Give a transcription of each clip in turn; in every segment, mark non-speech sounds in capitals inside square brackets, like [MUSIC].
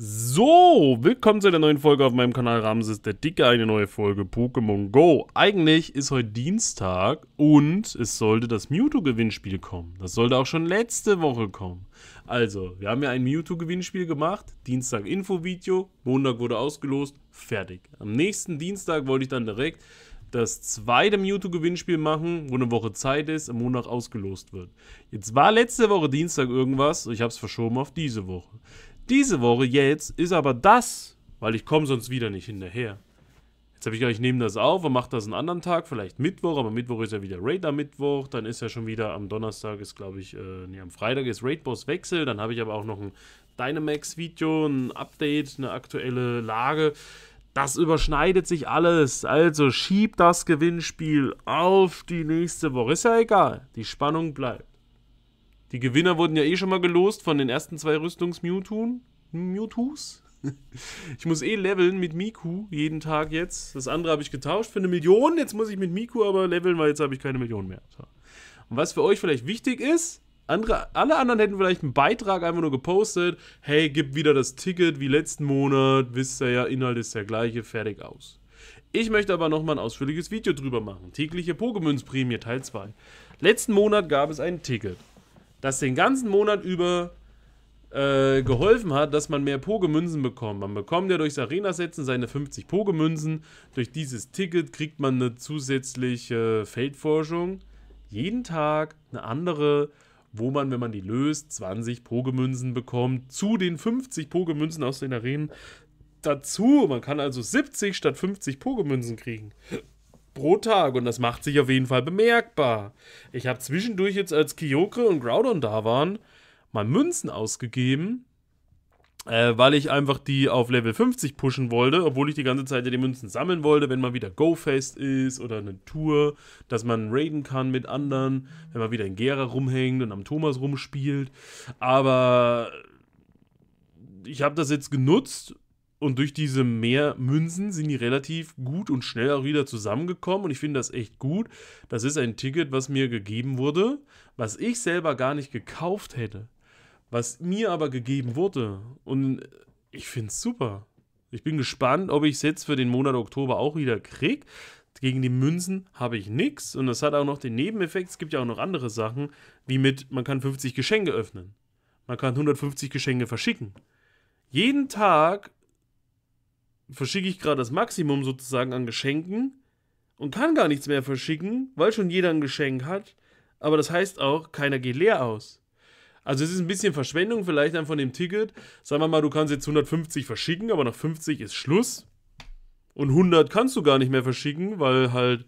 So, willkommen zu einer neuen Folge auf meinem Kanal Ramses der Dicke, eine neue Folge Pokémon Go. Eigentlich ist heute Dienstag und es sollte das Mewtwo-Gewinnspiel kommen. Das sollte auch schon letzte Woche kommen. Also, wir haben ja ein Mewtwo-Gewinnspiel gemacht, Dienstag Info-Video, Montag wurde ausgelost, fertig. Am nächsten Dienstag wollte ich dann direkt das zweite Mewtwo-Gewinnspiel machen, wo eine Woche Zeit ist, am Montag ausgelost wird. Jetzt war letzte Woche Dienstag irgendwas, ich habe es verschoben auf diese Woche. Diese Woche jetzt ist aber das, weil ich komme sonst wieder nicht hinterher. Jetzt habe ich gedacht, ich nehme das auf und mache das einen anderen Tag, vielleicht Mittwoch, aber Mittwoch ist ja wieder Raider-Mittwoch, dann ist ja schon wieder am Donnerstag ist, glaube ich, äh, nee, am Freitag ist Raid-Boss-Wechsel, dann habe ich aber auch noch ein Dynamax-Video, ein Update, eine aktuelle Lage. Das überschneidet sich alles, also schieb das Gewinnspiel auf die nächste Woche, ist ja egal, die Spannung bleibt. Die Gewinner wurden ja eh schon mal gelost von den ersten zwei Rüstungs-Mewtwo's. Mewtwo's? [LAUGHS] Ich muss eh leveln mit Miku jeden Tag jetzt. Das andere habe ich getauscht für eine Million. Jetzt muss ich mit Miku aber leveln, weil jetzt habe ich keine Million mehr. Und was für euch vielleicht wichtig ist, andere, alle anderen hätten vielleicht einen Beitrag einfach nur gepostet. Hey, gib wieder das Ticket wie letzten Monat. Wisst ihr ja, Inhalt ist der gleiche. Fertig aus. Ich möchte aber nochmal ein ausführliches Video drüber machen. Tägliche Pokémon-Prämie Teil 2. Letzten Monat gab es ein Ticket das den ganzen Monat über äh, geholfen hat, dass man mehr Pogemünzen bekommt. Man bekommt ja durchs Arena-Setzen seine 50 Pogemünzen. Durch dieses Ticket kriegt man eine zusätzliche Feldforschung. Jeden Tag eine andere, wo man, wenn man die löst, 20 Pogemünzen bekommt. Zu den 50 Pogemünzen aus den Arenen dazu. Man kann also 70 statt 50 Pogemünzen kriegen pro Tag und das macht sich auf jeden Fall bemerkbar. Ich habe zwischendurch jetzt, als Kyokre und Groudon da waren, mal Münzen ausgegeben, äh, weil ich einfach die auf Level 50 pushen wollte, obwohl ich die ganze Zeit ja die Münzen sammeln wollte, wenn mal wieder Go-Fest ist oder eine Tour, dass man raiden kann mit anderen, wenn man wieder in Gera rumhängt und am Thomas rumspielt. Aber ich habe das jetzt genutzt und durch diese mehr Münzen sind die relativ gut und schnell auch wieder zusammengekommen und ich finde das echt gut. Das ist ein Ticket, was mir gegeben wurde, was ich selber gar nicht gekauft hätte, was mir aber gegeben wurde und ich finde es super. Ich bin gespannt, ob ich es jetzt für den Monat Oktober auch wieder kriege. Gegen die Münzen habe ich nichts und das hat auch noch den Nebeneffekt. Es gibt ja auch noch andere Sachen, wie mit, man kann 50 Geschenke öffnen. Man kann 150 Geschenke verschicken. Jeden Tag verschicke ich gerade das Maximum sozusagen an Geschenken und kann gar nichts mehr verschicken, weil schon jeder ein Geschenk hat. Aber das heißt auch, keiner geht leer aus. Also es ist ein bisschen Verschwendung vielleicht dann von dem Ticket. Sagen wir mal, du kannst jetzt 150 verschicken, aber nach 50 ist Schluss. Und 100 kannst du gar nicht mehr verschicken, weil halt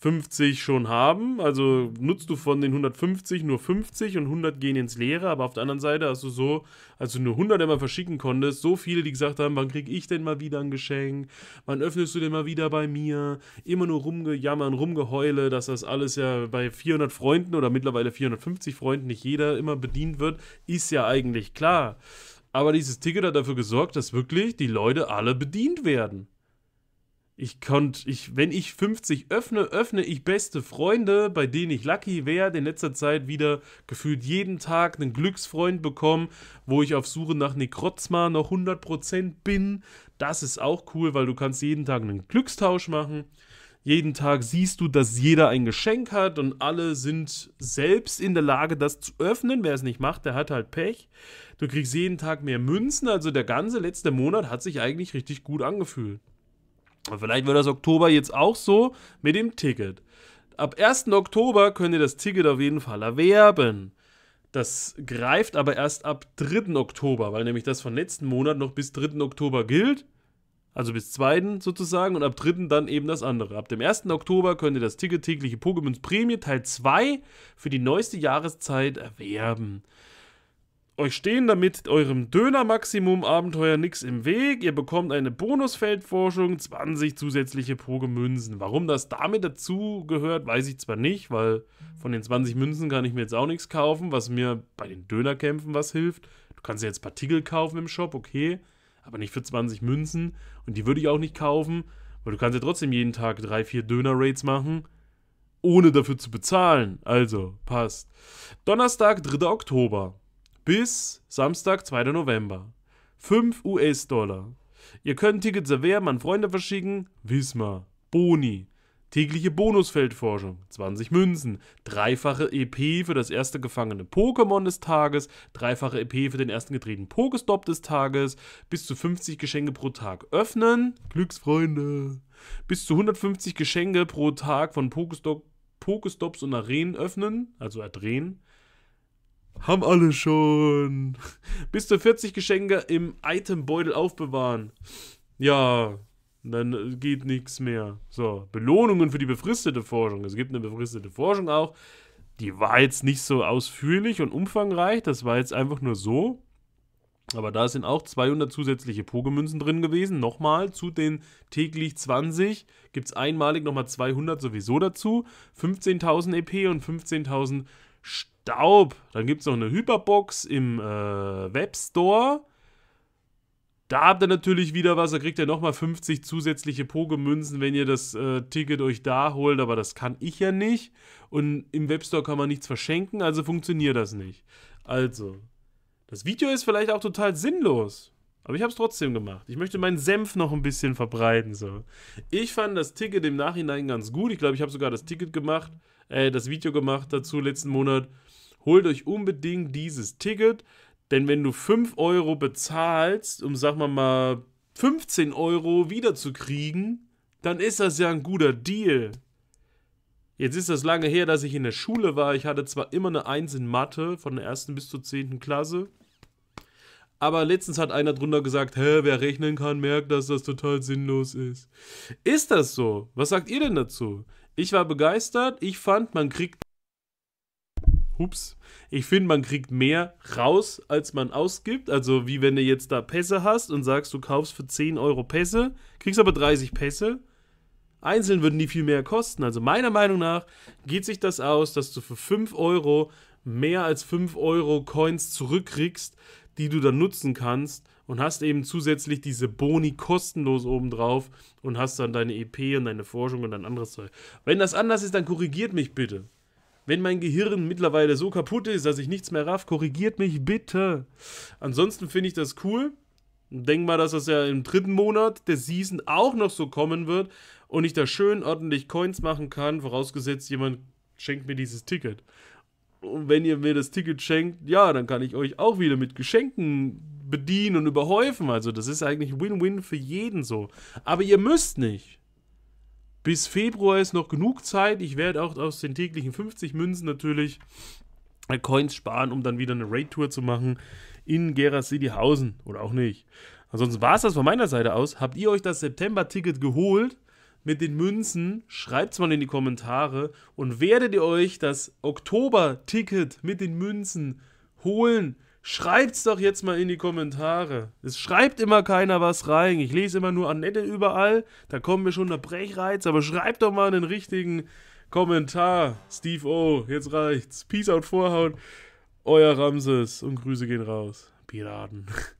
50 schon haben. Also nutzt du von den 150 nur 50 und 100 gehen ins Leere. Aber auf der anderen Seite hast du so, als du nur 100 immer verschicken konntest, so viele, die gesagt haben, wann krieg ich denn mal wieder ein Geschenk? Wann öffnest du denn mal wieder bei mir? Immer nur rumgejammern, rumgeheule, dass das alles ja bei 400 Freunden oder mittlerweile 450 Freunden nicht jeder immer bedient wird, ist ja eigentlich klar. Aber dieses Ticket hat dafür gesorgt, dass wirklich die Leute alle bedient werden ich konnte, ich, wenn ich 50 öffne, öffne ich beste Freunde, bei denen ich lucky wäre, in letzter Zeit wieder gefühlt jeden Tag einen Glücksfreund bekommen, wo ich auf Suche nach Nekrotzma noch 100% bin. Das ist auch cool, weil du kannst jeden Tag einen Glückstausch machen. Jeden Tag siehst du, dass jeder ein Geschenk hat und alle sind selbst in der Lage, das zu öffnen. Wer es nicht macht, der hat halt Pech. Du kriegst jeden Tag mehr Münzen, also der ganze letzte Monat hat sich eigentlich richtig gut angefühlt. Und vielleicht wird das Oktober jetzt auch so mit dem Ticket. Ab 1. Oktober könnt ihr das Ticket auf jeden Fall erwerben. Das greift aber erst ab 3. Oktober, weil nämlich das von letzten Monat noch bis 3. Oktober gilt. Also bis 2. sozusagen und ab 3. dann eben das andere. Ab dem 1. Oktober könnt ihr das Ticket tägliche Pokémons Prämie Teil 2 für die neueste Jahreszeit erwerben. Euch stehen damit eurem Döner-Maximum-Abenteuer nichts im Weg. Ihr bekommt eine Bonusfeldforschung, 20 zusätzliche Progemünzen. Warum das damit dazu gehört, weiß ich zwar nicht, weil von den 20 Münzen kann ich mir jetzt auch nichts kaufen, was mir bei den Dönerkämpfen was hilft. Du kannst ja jetzt Partikel kaufen im Shop, okay, aber nicht für 20 Münzen. Und die würde ich auch nicht kaufen, weil du kannst ja trotzdem jeden Tag 3, 4 döner rates machen ohne dafür zu bezahlen. Also, passt. Donnerstag, 3. Oktober bis Samstag, 2. November. 5 US-Dollar. Ihr könnt Tickets erwerben, an Freunde verschicken. Wismar. Boni. Tägliche Bonusfeldforschung, 20 Münzen, dreifache EP für das erste gefangene Pokémon des Tages, dreifache EP für den ersten gedrehten Pokestop des Tages, bis zu 50 Geschenke pro Tag öffnen, Glücksfreunde, bis zu 150 Geschenke pro Tag von Pokestop, Pokestops und Arenen öffnen, also erdrehen, haben alle schon. Bis zu 40 Geschenke im Itembeutel aufbewahren. Ja, dann geht nichts mehr. So, Belohnungen für die befristete Forschung. Es gibt eine befristete Forschung auch. Die war jetzt nicht so ausführlich und umfangreich. Das war jetzt einfach nur so. Aber da sind auch 200 zusätzliche Pokémünzen drin gewesen. Nochmal, zu den täglich 20 gibt es einmalig nochmal 200 sowieso dazu. 15.000 EP und 15.000 Staub. Dann gibt es noch eine Hyperbox im äh, Webstore. Da habt ihr natürlich wieder was. Da kriegt ihr nochmal 50 zusätzliche Pokemünzen, wenn ihr das äh, Ticket euch da holt. Aber das kann ich ja nicht. Und im Webstore kann man nichts verschenken, also funktioniert das nicht. Also, das Video ist vielleicht auch total sinnlos. Aber ich habe es trotzdem gemacht. Ich möchte meinen Senf noch ein bisschen verbreiten. So. Ich fand das Ticket im Nachhinein ganz gut. Ich glaube, ich habe sogar das Ticket gemacht, äh, das Video gemacht dazu letzten Monat. Holt euch unbedingt dieses Ticket, denn wenn du 5 Euro bezahlst, um, sagen wir mal, 15 Euro wiederzukriegen, dann ist das ja ein guter Deal. Jetzt ist das lange her, dass ich in der Schule war. Ich hatte zwar immer eine Eins in Mathe von der ersten bis zur zehnten Klasse. Aber letztens hat einer drunter gesagt, hä, wer rechnen kann, merkt, dass das total sinnlos ist. Ist das so? Was sagt ihr denn dazu? Ich war begeistert. Ich fand, man kriegt. Hups. Ich finde, man kriegt mehr raus, als man ausgibt. Also, wie wenn du jetzt da Pässe hast und sagst, du kaufst für 10 Euro Pässe, kriegst aber 30 Pässe. Einzeln würden die viel mehr kosten. Also, meiner Meinung nach geht sich das aus, dass du für 5 Euro mehr als 5 Euro Coins zurückkriegst, die du dann nutzen kannst und hast eben zusätzlich diese Boni kostenlos obendrauf und hast dann deine EP und deine Forschung und dein anderes Zeug. Wenn das anders ist, dann korrigiert mich bitte. Wenn mein Gehirn mittlerweile so kaputt ist, dass ich nichts mehr raff, korrigiert mich bitte. Ansonsten finde ich das cool. Denk mal, dass das ja im dritten Monat der Season auch noch so kommen wird und ich da schön ordentlich Coins machen kann, vorausgesetzt jemand schenkt mir dieses Ticket. Und wenn ihr mir das Ticket schenkt, ja, dann kann ich euch auch wieder mit Geschenken bedienen und überhäufen. Also das ist eigentlich Win-Win für jeden so. Aber ihr müsst nicht. Bis Februar ist noch genug Zeit. Ich werde auch aus den täglichen 50 Münzen natürlich äh, Coins sparen, um dann wieder eine Raid-Tour zu machen in Gera Cityhausen oder auch nicht. Ansonsten war es das von meiner Seite aus. Habt ihr euch das September-Ticket geholt? mit den Münzen. schreibt es mal in die Kommentare und werdet ihr euch das Oktober-Ticket mit den Münzen holen? Schreibt es doch jetzt mal in die Kommentare. Es schreibt immer keiner was rein. Ich lese immer nur Annette überall. Da kommen wir schon der Brechreiz. Aber schreibt doch mal einen richtigen Kommentar. Steve O, oh, jetzt reicht's. Peace out, Vorhaut. Euer Ramses und Grüße gehen raus. Piraten. [LAUGHS]